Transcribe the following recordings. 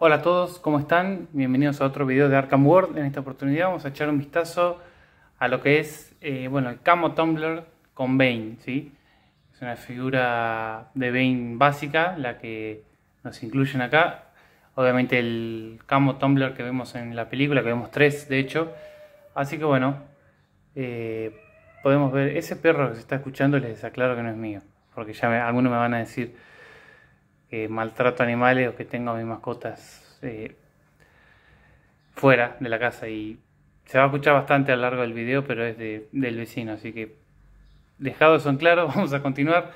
Hola a todos, ¿cómo están? Bienvenidos a otro video de Arkham World. En esta oportunidad vamos a echar un vistazo a lo que es eh, bueno, el Camo Tumbler con Bane. ¿sí? Es una figura de Bane básica, la que nos incluyen acá. Obviamente el Camo Tumbler que vemos en la película, que vemos tres de hecho. Así que bueno, eh, podemos ver ese perro que se está escuchando, les aclaro que no es mío. Porque ya algunos me van a decir que eh, maltrato animales o que tengo mis mascotas eh, fuera de la casa y se va a escuchar bastante a lo largo del video, pero es del vecino, así que dejado eso en claro, vamos a continuar.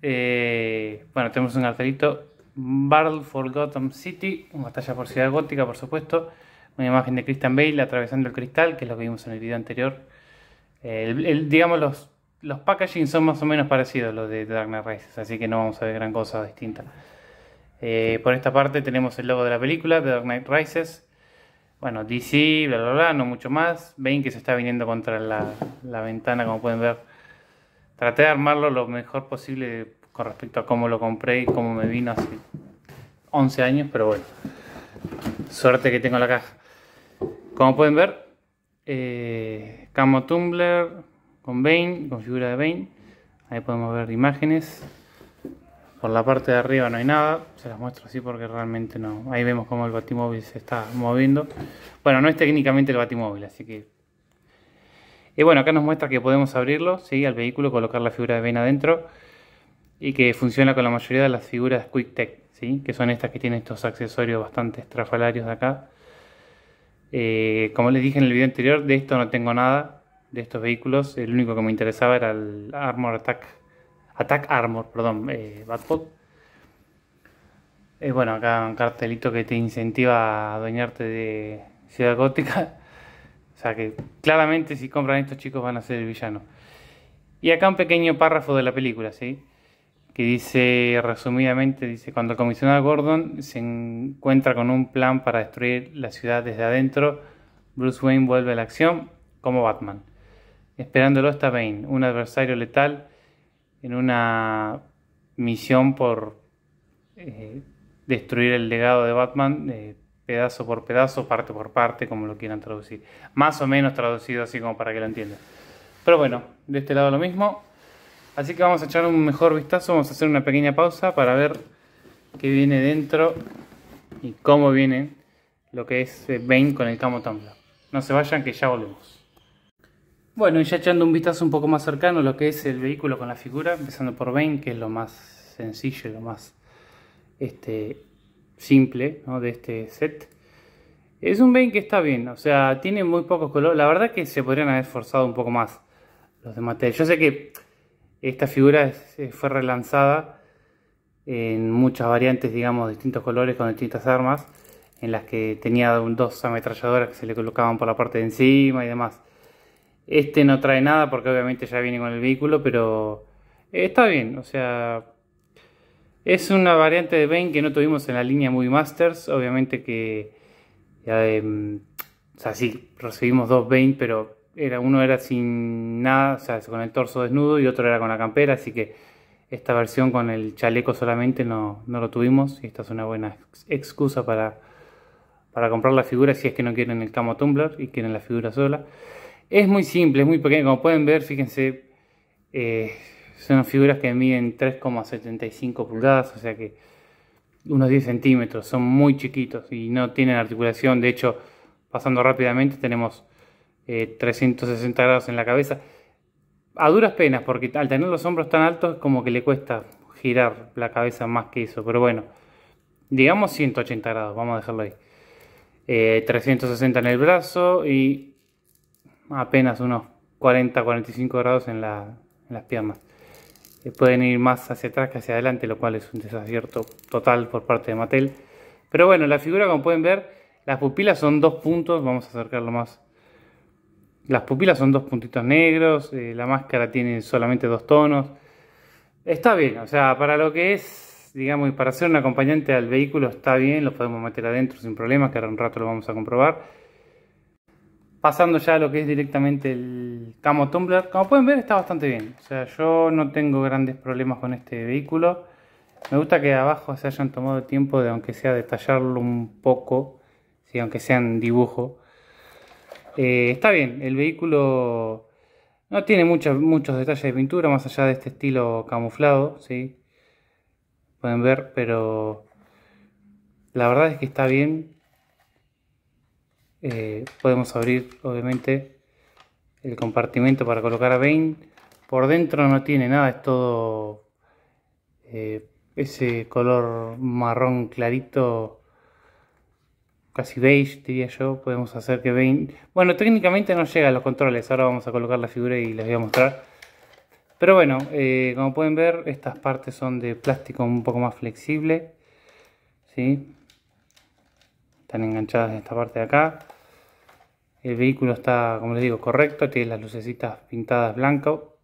Eh, bueno, tenemos un cartelito Battle Forgotten City, una batalla por Ciudad Gótica, por supuesto. Una imagen de Christian Bale atravesando el cristal, que es lo que vimos en el video anterior los packaging son más o menos parecidos los de Dark Knight Rises, así que no vamos a ver gran cosa distinta. Eh, por esta parte tenemos el logo de la película, de Dark Knight Rises. Bueno, DC, bla, bla, bla, no mucho más. Ven que se está viniendo contra la, ventana, como pueden ver. Traté de armarlo lo mejor posible con respecto a cómo lo compré y cómo me vino hace 11 años, pero bueno. Suerte que tengo la caja. Como pueden ver, eh, Camo Tumblr, con Vein, con figura de Vein, Ahí podemos ver imágenes. Por la parte de arriba no hay nada, se las muestro así porque realmente no. Ahí vemos cómo el batimóvil se está moviendo. Bueno, no es técnicamente el batimóvil, así que... Y bueno, acá nos muestra que podemos abrirlo, ¿sí? Al vehículo, colocar la figura de Vein adentro. Y que funciona con la mayoría de las figuras Quick ¿sí? Que son estas que tienen estos accesorios bastante estrafalarios de acá. Eh, como les dije en el video anterior, de esto no tengo nada de estos vehículos. El único que me interesaba era el Armor Attack, Attack Armor, perdón, eh, Batpod. bueno, acá un cartelito que te incentiva a adueñarte de Ciudad Gótica. O sea que claramente si compran estos chicos van a ser el villano. Y acá un pequeño párrafo de la película, ¿sí? Que dice, resumidamente, dice, cuando el comisionado Gordon se encuentra con un plan para destruir la ciudad desde adentro, Bruce Wayne vuelve a la acción como Batman esperándolo está Bane, un adversario letal en una misión por eh, destruir el legado de Batman eh, pedazo por pedazo, parte por parte, como lo quieran traducir. Más o menos traducido así como para que lo entiendan. Pero bueno, de este lado lo mismo. Así que vamos a echar un mejor vistazo, vamos a hacer una pequeña pausa para ver qué viene dentro y cómo viene lo que es eh, Bane con el Camo No se vayan que ya volvemos. Bueno, y ya echando un vistazo un poco más cercano a lo que es el vehículo con la figura, empezando por Ben que es lo más sencillo, lo más este, simple de este set. Es un Ben que está bien, o sea, tiene muy pocos colores. La verdad que se podrían haber esforzado un poco más los demás Mattel. Yo sé que esta figura eh, fue relanzada en muchas variantes, digamos, distintos colores con distintas armas, en las que tenía dos ametralladoras que se le colocaban por la parte de encima y demás. Este no trae nada porque obviamente ya viene con el vehículo, pero eh, está bien, o sea, es una variante de Bane que no tuvimos en la línea Movie Masters, obviamente que, em, o sea, sí, recibimos dos Bane, pero era, uno era sin nada, o sea, con el torso desnudo y otro era con la campera, así que esta versión con el chaleco solamente no, no lo tuvimos y esta es una buena excusa para, para comprar la figura si es que no quieren el camo tumbler y quieren la figura sola. Es muy simple, es muy pequeño. Como pueden ver, fíjense, eh, son figuras que miden 3,75 pulgadas, o sea que unos 10 centímetros. Son muy chiquitos y no tienen articulación. De hecho, pasando rápidamente, tenemos 360 eh, grados en la cabeza. A duras penas, porque al tener los hombros tan altos, como que le cuesta girar la cabeza más que eso. Pero bueno, digamos 180 grados, vamos a dejarlo ahí. 360 eh, en el brazo y apenas unos 40-45 grados en, en, las piernas. Eh, pueden ir más hacia atrás que hacia adelante, lo cual es un desacierto total por parte de Mattel. Pero bueno, la figura como pueden ver, las pupilas son dos puntos, vamos a acercarlo más. Las pupilas son dos puntitos negros, eh, la máscara tiene solamente dos tonos. Está bien, o sea, para lo que es, digamos, y para ser un acompañante al vehículo está bien, lo podemos meter adentro sin problemas, que ahora un rato lo vamos a comprobar. Pasando ya a lo que es directamente el camo tumbler, como pueden ver está bastante bien. O sea, yo no tengo grandes problemas con este vehículo. Me gusta que abajo se hayan tomado el tiempo de, aunque sea, detallarlo un poco, si aunque sea en dibujo. Eh, está bien, el vehículo no tiene muchos muchos detalles de pintura, más allá de este estilo camuflado, ¿sí? Pueden ver, pero la verdad es que está bien. Eh, podemos abrir obviamente el compartimento para colocar a Vein por dentro no tiene nada es todo eh, ese color marrón clarito casi beige diría yo podemos hacer que Vein bueno técnicamente no llega a los controles ahora vamos a colocar la figura y les voy a mostrar pero bueno eh, como pueden ver estas partes son de plástico un poco más flexible están enganchadas en esta parte de acá el vehículo está, como les digo, correcto, tiene las lucecitas pintadas blanco.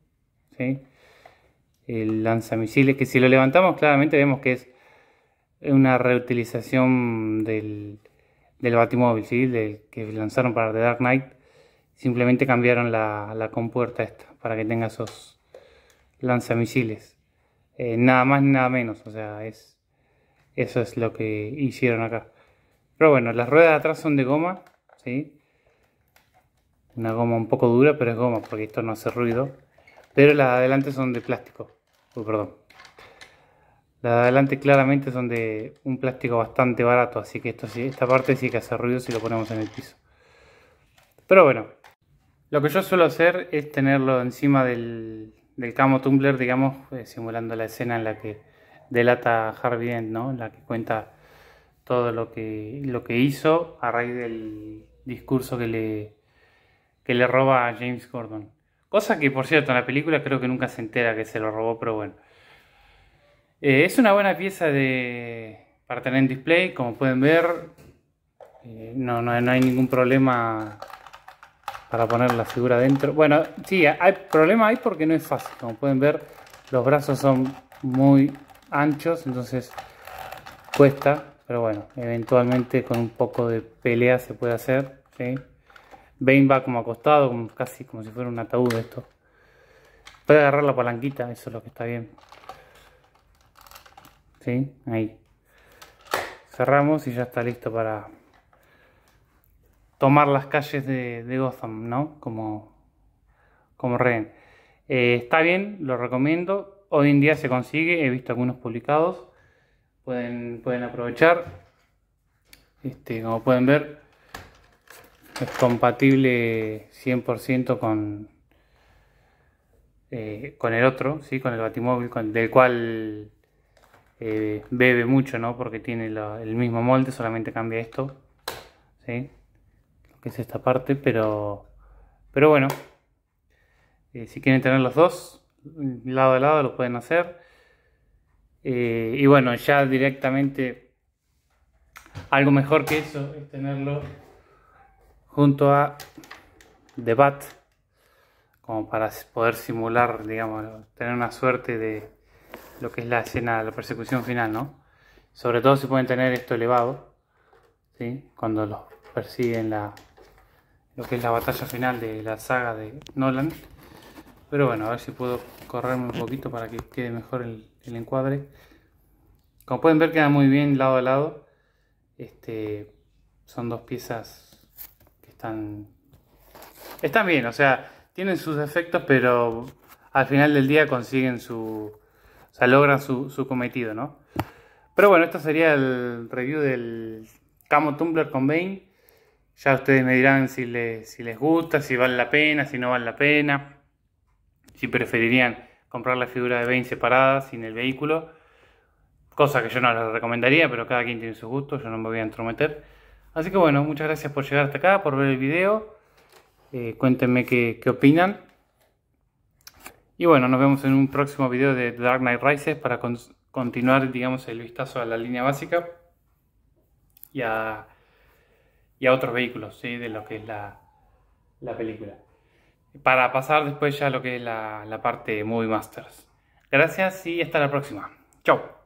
El lanzamisiles, que si lo levantamos claramente vemos que es una reutilización del, del batimóvil, ¿sí? del que lanzaron para The Dark Knight. Simplemente cambiaron la, compuerta esta para que tenga esos lanzamisiles. Eh, nada más nada menos, o sea, es, eso es lo que hicieron acá. Pero bueno, las ruedas de atrás son de goma, ¿sí? Una goma un poco dura, pero es goma porque esto no hace ruido. Pero las de adelante son de plástico. perdón. Las de adelante claramente son de un plástico bastante barato, así que esto, esta parte sí que hace ruido si lo ponemos en el piso. Pero bueno, lo que yo suelo hacer es tenerlo encima del, camo tumbler, digamos, eh, simulando la escena en la que delata Harvey Dent, ¿no? En la que cuenta todo lo que, lo que hizo a raíz del discurso que le, que le roba a James Gordon. Cosa que, por cierto, en la película creo que nunca se entera que se lo robó, pero bueno. Eh, es una buena pieza de, para tener en display, como pueden ver. Eh, no, no, hay ningún problema para poner la figura dentro. Bueno, sí, hay problema hay porque no es fácil. Como pueden ver, los brazos son muy anchos, entonces cuesta. Pero bueno, eventualmente con un poco de pelea se puede hacer. ¿sí? Bane va como acostado, casi como si fuera un ataúd esto. Puede agarrar la palanquita, eso es lo que está bien. ¿Sí? Ahí. Cerramos y ya está listo para tomar las calles de, Gotham, ¿no? Como, como rehén. Eh, está bien, lo recomiendo. Hoy en día se consigue, he visto algunos publicados. Pueden, pueden aprovechar. Este, como pueden ver, es compatible 100% con, eh, con el otro, ¿sí? con el batimóvil, del cual eh, bebe mucho, porque tiene el mismo molde, solamente cambia esto, lo que es esta parte, pero, pero bueno, eh, si quieren tener los dos lado a lado lo pueden hacer. y bueno, ya directamente algo mejor que eso es tenerlo junto a The Bat como para poder simular, digamos, tener una suerte de lo que es la escena, la persecución final, ¿no? Sobre todo si pueden tener esto elevado, ¿sí? Cuando los persiguen la, lo que es la batalla final de la saga de Nolan. Pero bueno, a ver si puedo correrme un poquito para que quede mejor el, encuadre. Como pueden ver queda muy bien lado a lado. Este, son dos piezas están, están bien, o sea, tienen sus efectos, pero al final del día consiguen su, o sea, logran su, su cometido, ¿no? Pero bueno, esto sería el review del Camo Tumblr con Bane. Ya ustedes me dirán si les, si les gusta, si vale la pena, si no vale la pena, si preferirían comprar la figura de Bane separada, sin el vehículo. Cosa que yo no les recomendaría, pero cada quien tiene su gusto, yo no me voy a entrometer. Así que bueno, muchas gracias por llegar hasta acá, por ver el video. Eh, cuéntenme qué, opinan. Y bueno, nos vemos en un próximo video de Dark Knight Rises para continuar, digamos, el vistazo a la línea básica y a, otros vehículos de lo que es la, película. Para pasar después ya a lo que es la, la parte Movie Masters. Gracias y hasta la próxima. Chao.